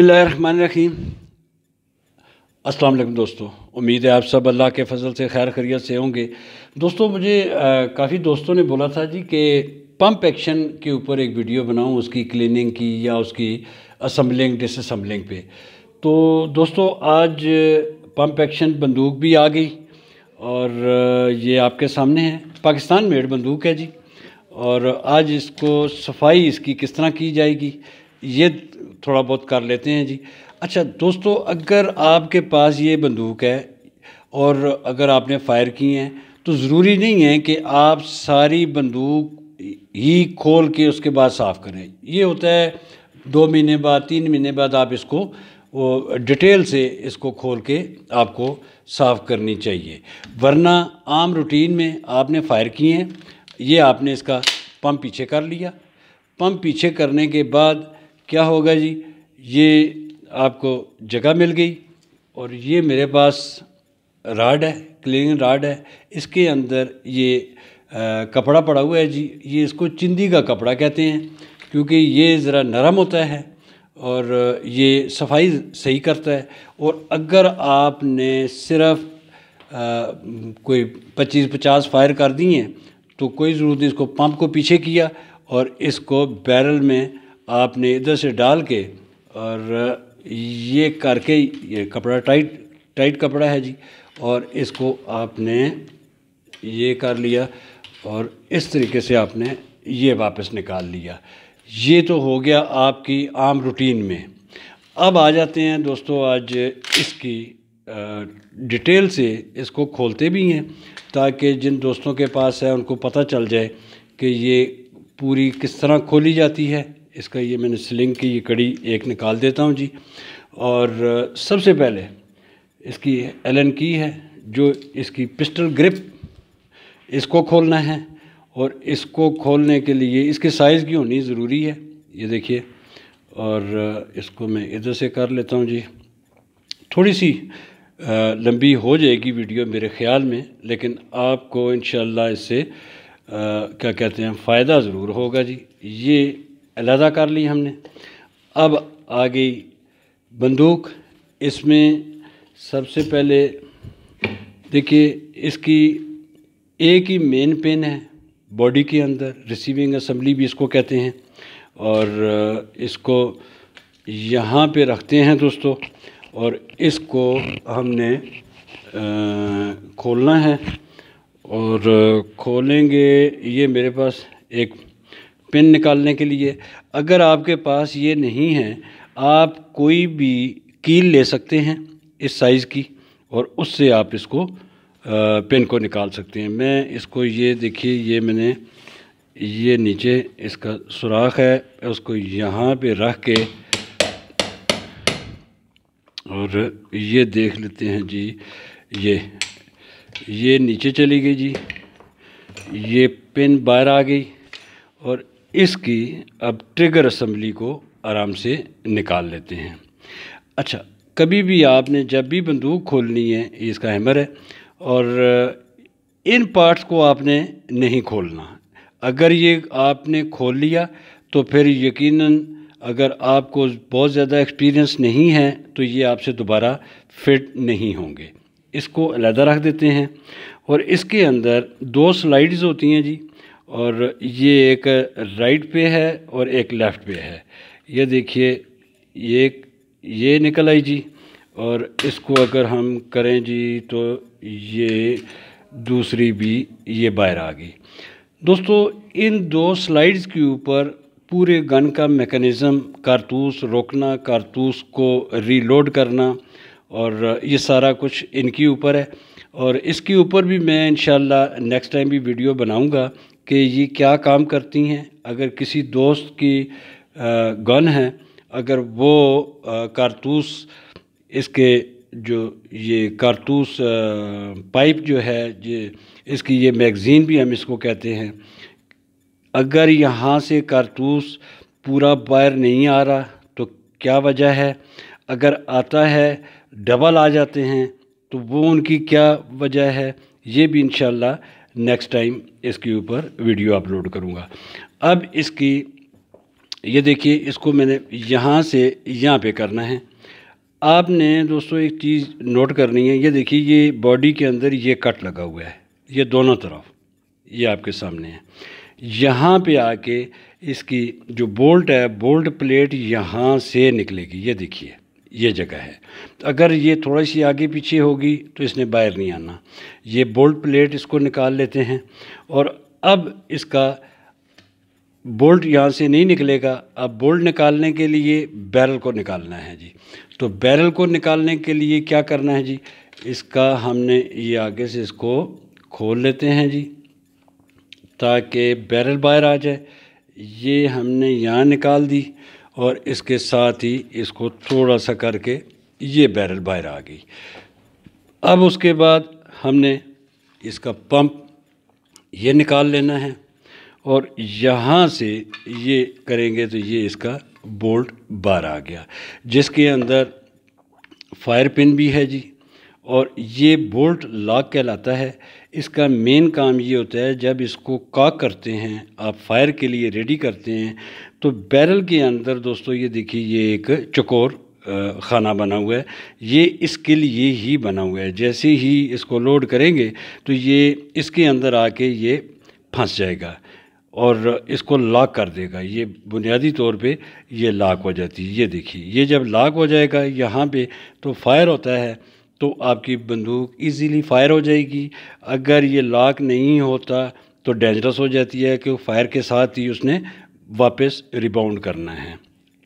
रहीम अस्सलाम वालेकुम दोस्तों उम्मीद है आप सब अल्लाह के फजल से खैर खरीत से होंगे दोस्तों मुझे काफ़ी दोस्तों ने बोला था जी कि पंप एक्शन के ऊपर एक वीडियो बनाऊं उसकी क्लीनिंग की या उसकी असम्बलिंग डिसम्बलिंग पे तो दोस्तों आज पंप एक्शन बंदूक भी आ गई और ये आपके सामने है पाकिस्तान मेड बंदूक है जी और आज इसको सफाई इसकी किस तरह की जाएगी ये थोड़ा बहुत कर लेते हैं जी अच्छा दोस्तों अगर आपके पास ये बंदूक है और अगर आपने फायर की हैं तो ज़रूरी नहीं है कि आप सारी बंदूक ही खोल के उसके बाद साफ़ करें ये होता है दो महीने बाद तीन महीने बाद आप इसको वो डिटेल से इसको खोल के आपको साफ़ करनी चाहिए वरना आम रूटीन में आपने फायर किए हैं ये आपने इसका पंप पीछे कर लिया पंप पीछे करने के बाद क्या होगा जी ये आपको जगह मिल गई और ये मेरे पास राड है क्लीनिंग राड है इसके अंदर ये आ, कपड़ा पड़ा हुआ है जी ये इसको चिंदी का कपड़ा कहते हैं क्योंकि ये ज़रा नरम होता है और ये सफाई सही करता है और अगर आपने सिर्फ आ, कोई पच्चीस पचास फायर कर दी हैं तो कोई ज़रूरत नहीं इसको पंप को पीछे किया और इसको बैरल में आपने इधर से डाल के और ये करके ये कपड़ा टाइट टाइट कपड़ा है जी और इसको आपने ये कर लिया और इस तरीके से आपने ये वापस निकाल लिया ये तो हो गया आपकी आम रूटीन में अब आ जाते हैं दोस्तों आज इसकी डिटेल से इसको खोलते भी हैं ताकि जिन दोस्तों के पास है उनको पता चल जाए कि ये पूरी किस तरह खोली जाती है इसका ये मैंने स्लिंग की ये कड़ी एक निकाल देता हूँ जी और सबसे पहले इसकी एलन की है जो इसकी पिस्टल ग्रिप इसको खोलना है और इसको खोलने के लिए इसके साइज़ की होनी ज़रूरी है ये देखिए और इसको मैं इधर से कर लेता हूँ जी थोड़ी सी लंबी हो जाएगी वीडियो मेरे ख़्याल में लेकिन आपको इन इससे क्या कहते हैं फ़ायदा ज़रूर होगा जी ये अलहदा कर ली हमने अब आ गई बंदूक इसमें सबसे पहले देखिए इसकी एक ही मेन पेन है बॉडी के अंदर रिसीविंग असम्बली भी इसको कहते हैं और इसको यहाँ पे रखते हैं दोस्तों और इसको हमने आ, खोलना है और खोलेंगे ये मेरे पास एक पिन निकालने के लिए अगर आपके पास ये नहीं है आप कोई भी कील ले सकते हैं इस साइज़ की और उससे आप इसको पिन को निकाल सकते हैं मैं इसको ये देखिए ये मैंने ये नीचे इसका सुराख है उसको यहाँ पे रख के और ये देख लेते हैं जी ये ये नीचे चली गई जी ये पिन बाहर आ गई और इसकी अब ट्रिगर असम्बली को आराम से निकाल लेते हैं अच्छा कभी भी आपने जब भी बंदूक खोलनी है इसका हैमर है और इन पार्ट्स को आपने नहीं खोलना अगर ये आपने खोल लिया तो फिर यकीनन अगर आपको बहुत ज़्यादा एक्सपीरियंस नहीं है तो ये आपसे दोबारा फिट नहीं होंगे इसको अलहदा रख देते हैं और इसके अंदर दो स्लाइड्स होती हैं जी और ये एक राइट पे है और एक लेफ़्ट पे है ये देखिए ये ये निकल आई जी और इसको अगर हम करें जी तो ये दूसरी भी ये बाहर आ गई दोस्तों इन दो स्लाइड्स के ऊपर पूरे गन का मेकनिज़म कारतूस रोकना कारतूस को रीलोड करना और ये सारा कुछ इनके ऊपर है और इसके ऊपर भी मैं इन नेक्स्ट टाइम भी वीडियो बनाऊंगा कि ये क्या काम करती हैं अगर किसी दोस्त की गन है अगर वो कारतूस इसके जो ये कारतूस पाइप जो है ये इसकी ये मैगज़ीन भी हम इसको कहते हैं अगर यहाँ से कारतूस पूरा बाहर नहीं आ रहा तो क्या वजह है अगर आता है डबल आ जाते हैं तो वो उनकी क्या वजह है ये भी इन नेक्स्ट टाइम इसके ऊपर वीडियो अपलोड करूँगा अब इसकी ये देखिए इसको मैंने यहाँ से यहाँ पे करना है आपने दोस्तों एक चीज़ नोट करनी है ये देखिए ये बॉडी के अंदर ये कट लगा हुआ है ये दोनों तरफ ये आपके सामने है यहाँ पे आके इसकी जो बोल्ट है बोल्ट प्लेट यहाँ से निकलेगी ये देखिए ये जगह है अगर ये थोड़ी सी आगे पीछे होगी तो इसने बाहर नहीं आना ये बोल्ट प्लेट इसको निकाल लेते हैं और अब इसका बोल्ट यहाँ से नहीं निकलेगा अब बोल्ट निकालने के लिए बैरल को निकालना है जी तो बैरल को निकालने के लिए क्या करना है जी इसका हमने ये आगे से इसको खोल लेते हैं जी ताकि बैरल बाहर आ जाए ये हमने यहाँ निकाल दी और इसके साथ ही इसको थोड़ा सा करके ये बैरल बाहर आ गई अब उसके बाद हमने इसका पंप ये निकाल लेना है और यहाँ से ये करेंगे तो ये इसका बोल्ट बाहर आ गया जिसके अंदर फायर पिन भी है जी और ये बोल्ट लॉक कहलाता है इसका मेन काम ये होता है जब इसको काक करते हैं आप फायर के लिए रेडी करते हैं तो बैरल के अंदर दोस्तों ये देखिए ये एक चकोर खाना बना हुआ है ये इसके लिए ही बना हुआ है जैसे ही इसको लोड करेंगे तो ये इसके अंदर आके ये फंस जाएगा और इसको लॉक कर देगा ये बुनियादी तौर पे ये लॉक हो जाती है ये देखिए ये जब लॉक हो जाएगा यहाँ पे तो फायर होता है तो आपकी बंदूक इजीली फायर हो जाएगी अगर ये लॉक नहीं होता तो डेंजरस हो जाती है कि फायर के साथ ही उसने वापस रिबाउंड करना है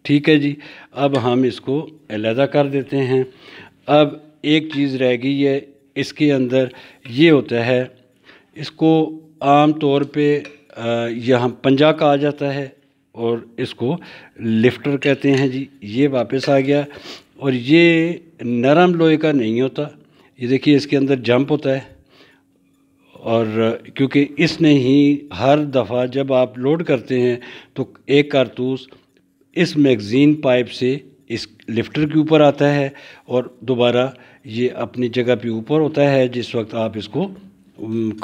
ठीक है जी अब हम इसको अलहदा कर देते हैं अब एक चीज़ रह गई है इसके अंदर ये होता है इसको आम तौर पे यहाँ पंजा का आ जाता है और इसको लिफ्टर कहते हैं जी ये वापस आ गया और ये नरम लोहे का नहीं होता ये देखिए इसके अंदर जंप होता है और क्योंकि इसने ही हर दफ़ा जब आप लोड करते हैं तो एक कारतूस इस मैगज़ीन पाइप से इस लिफ्टर के ऊपर आता है और दोबारा ये अपनी जगह पे ऊपर होता है जिस वक्त आप इसको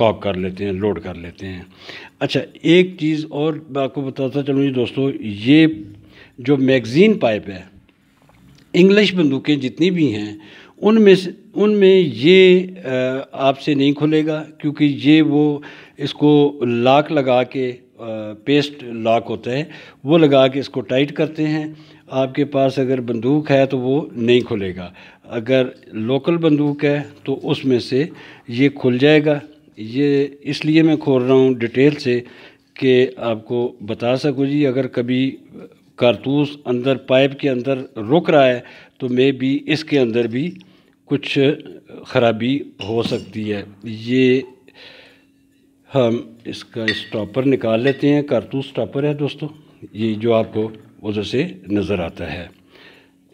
कॉक कर लेते हैं लोड कर लेते हैं अच्छा एक चीज़ और मैं आपको बताता चलूँ जी दोस्तों ये जो मैगज़ीन पाइप है इंग्लिश बंदूकें जितनी भी हैं उनमें से उनमें ये आपसे नहीं खुलेगा क्योंकि ये वो इसको लाक लगा के पेस्ट लाक होता है वो लगा के इसको टाइट करते हैं आपके पास अगर बंदूक है तो वो नहीं खुलेगा अगर लोकल बंदूक है तो उसमें से ये खुल जाएगा ये इसलिए मैं खोल रहा हूँ डिटेल से कि आपको बता सकूँ जी अगर कभी कारतूस अंदर पाइप के अंदर रुक रहा है तो मे भी इसके अंदर भी कुछ खराबी हो सकती है ये हम इसका स्टॉपर निकाल लेते हैं कारतूस स्टॉपर है दोस्तों ये जो आपको उधर से नज़र आता है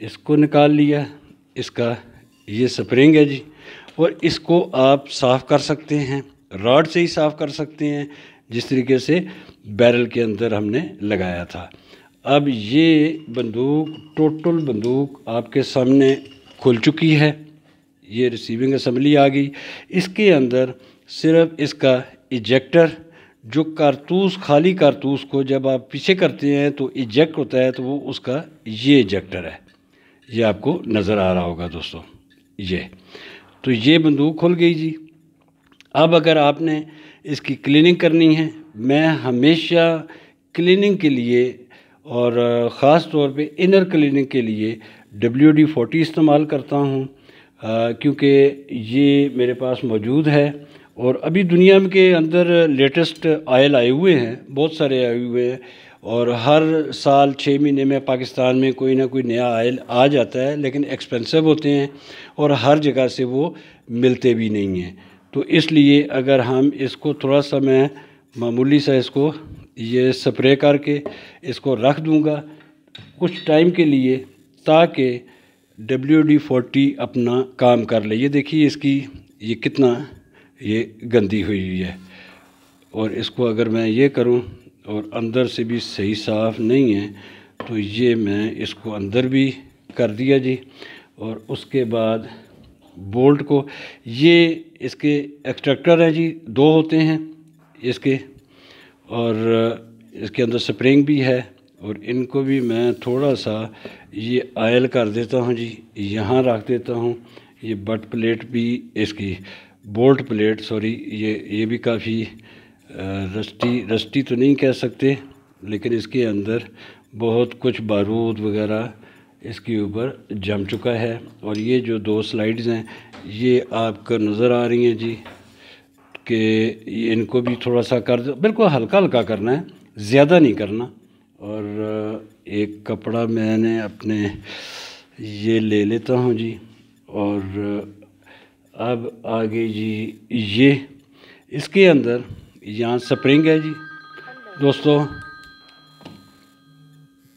इसको निकाल लिया इसका ये स्प्रिंग है जी और इसको आप साफ़ कर सकते हैं रॉड से ही साफ़ कर सकते हैं जिस तरीके से बैरल के अंदर हमने लगाया था अब ये बंदूक टोटल बंदूक आपके सामने खुल चुकी है ये रिसीविंग असम्बली आ गई इसके अंदर सिर्फ इसका इजेक्टर जो कारतूस खाली कारतूस को जब आप पीछे करते हैं तो इजेक्ट होता है तो वो उसका ये इजेक्टर है ये आपको नज़र आ रहा होगा दोस्तों ये तो ये बंदूक खुल गई जी अब अगर आपने इसकी क्लीनिंग करनी है मैं हमेशा क्लीनिंग के लिए और ख़ास तौर पे इनर क्लीनिंग के लिए डब्ल्यू डी फोर्टी इस्तेमाल करता हूँ क्योंकि ये मेरे पास मौजूद है और अभी दुनिया के अंदर लेटेस्ट आयल आए हुए हैं बहुत सारे आए हुए हैं और हर साल छः महीने में पाकिस्तान में कोई ना कोई नया आयल आ जाता है लेकिन एक्सपेंसिव होते हैं और हर जगह से वो मिलते भी नहीं हैं तो इसलिए अगर हम इसको थोड़ा सा मैं मामूली सा इसको ये स्प्रे करके इसको रख दूँगा कुछ टाइम के लिए ताकि डब्ल्यू डी फोर्टी अपना काम कर ले ये देखिए इसकी ये कितना ये गंदी हुई हुई है और इसको अगर मैं ये करूं और अंदर से भी सही साफ़ नहीं है तो ये मैं इसको अंदर भी कर दिया जी और उसके बाद बोल्ट को ये इसके एक्सट्रैक्टर हैं जी दो होते हैं इसके और इसके अंदर स्प्रिंग भी है और इनको भी मैं थोड़ा सा ये आयल कर देता हूँ जी यहाँ रख देता हूँ ये बट प्लेट भी इसकी बोल्ट प्लेट सॉरी ये ये भी काफ़ी रस्टी रस्टी तो नहीं कह सकते लेकिन इसके अंदर बहुत कुछ बारूद वगैरह इसके ऊपर जम चुका है और ये जो दो स्लाइड्स हैं ये आपको नज़र आ रही हैं जी कि इनको भी थोड़ा सा कर बिल्कुल हल्का हल्का करना है ज़्यादा नहीं करना और एक कपड़ा मैंने अपने ये ले लेता हूँ जी और अब आगे जी ये इसके अंदर यहाँ स्प्रिंग है जी दोस्तों